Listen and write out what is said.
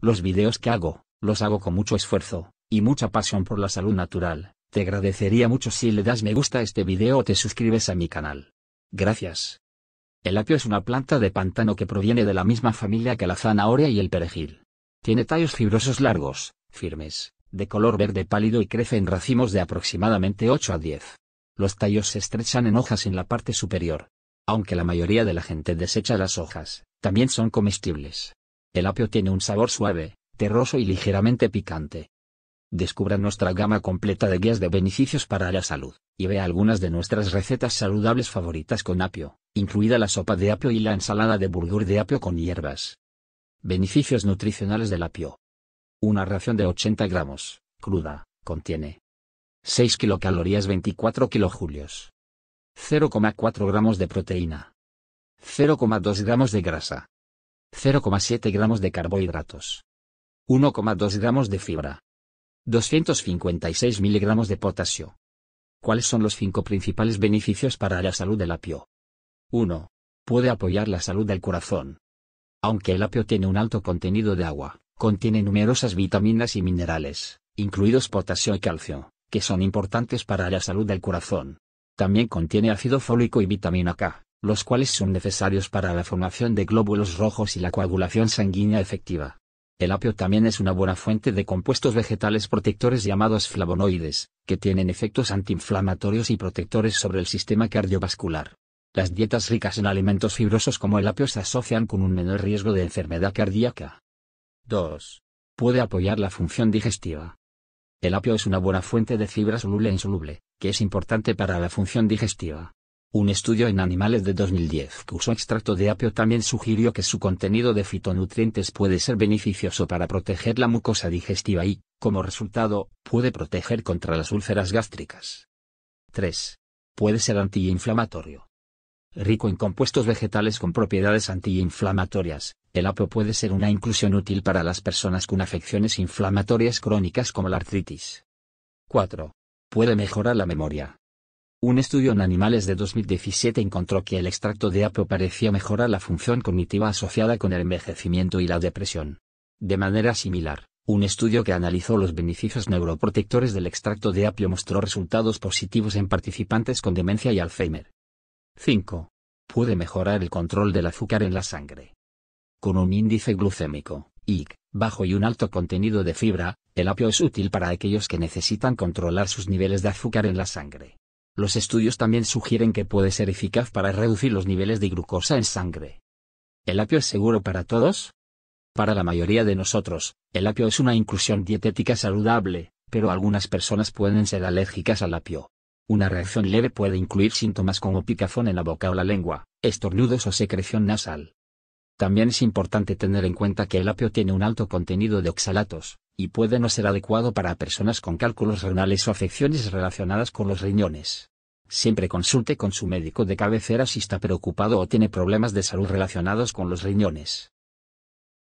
Los videos que hago, los hago con mucho esfuerzo, y mucha pasión por la salud natural. Te agradecería mucho si le das me gusta a este video o te suscribes a mi canal. Gracias. El apio es una planta de pantano que proviene de la misma familia que la zanahoria y el perejil. Tiene tallos fibrosos largos, firmes, de color verde pálido y crece en racimos de aproximadamente 8 a 10. Los tallos se estrechan en hojas en la parte superior. Aunque la mayoría de la gente desecha las hojas, también son comestibles. El apio tiene un sabor suave, terroso y ligeramente picante. Descubra nuestra gama completa de guías de beneficios para la salud, y vea algunas de nuestras recetas saludables favoritas con apio, incluida la sopa de apio y la ensalada de burgur de apio con hierbas. Beneficios nutricionales del apio. Una ración de 80 gramos, cruda, contiene 6 kilocalorías 24 kilojulios. 0,4 gramos de proteína. 0,2 gramos de grasa. 0,7 gramos de carbohidratos, 1,2 gramos de fibra, 256 miligramos de potasio. ¿Cuáles son los cinco principales beneficios para la salud del apio? 1. Puede apoyar la salud del corazón. Aunque el apio tiene un alto contenido de agua, contiene numerosas vitaminas y minerales, incluidos potasio y calcio, que son importantes para la salud del corazón. También contiene ácido fólico y vitamina K, los cuales son necesarios para la formación de glóbulos rojos y la coagulación sanguínea efectiva. El apio también es una buena fuente de compuestos vegetales protectores llamados flavonoides, que tienen efectos antiinflamatorios y protectores sobre el sistema cardiovascular. Las dietas ricas en alimentos fibrosos como el apio se asocian con un menor riesgo de enfermedad cardíaca. 2. Puede apoyar la función digestiva. El apio es una buena fuente de fibra soluble e insoluble, que es importante para la función digestiva. Un estudio en animales de 2010 que usó extracto de apio también sugirió que su contenido de fitonutrientes puede ser beneficioso para proteger la mucosa digestiva y, como resultado, puede proteger contra las úlceras gástricas. 3. Puede ser antiinflamatorio. Rico en compuestos vegetales con propiedades antiinflamatorias, el apio puede ser una inclusión útil para las personas con afecciones inflamatorias crónicas como la artritis. 4. Puede mejorar la memoria. Un estudio en animales de 2017 encontró que el extracto de apio parecía mejorar la función cognitiva asociada con el envejecimiento y la depresión. De manera similar, un estudio que analizó los beneficios neuroprotectores del extracto de apio mostró resultados positivos en participantes con demencia y Alzheimer. 5. Puede mejorar el control del azúcar en la sangre. Con un índice glucémico, IC, bajo y un alto contenido de fibra, el apio es útil para aquellos que necesitan controlar sus niveles de azúcar en la sangre. Los estudios también sugieren que puede ser eficaz para reducir los niveles de glucosa en sangre. ¿El apio es seguro para todos? Para la mayoría de nosotros, el apio es una inclusión dietética saludable, pero algunas personas pueden ser alérgicas al apio. Una reacción leve puede incluir síntomas como picazón en la boca o la lengua, estornudos o secreción nasal. También es importante tener en cuenta que el apio tiene un alto contenido de oxalatos, y puede no ser adecuado para personas con cálculos renales o afecciones relacionadas con los riñones. Siempre consulte con su médico de cabecera si está preocupado o tiene problemas de salud relacionados con los riñones.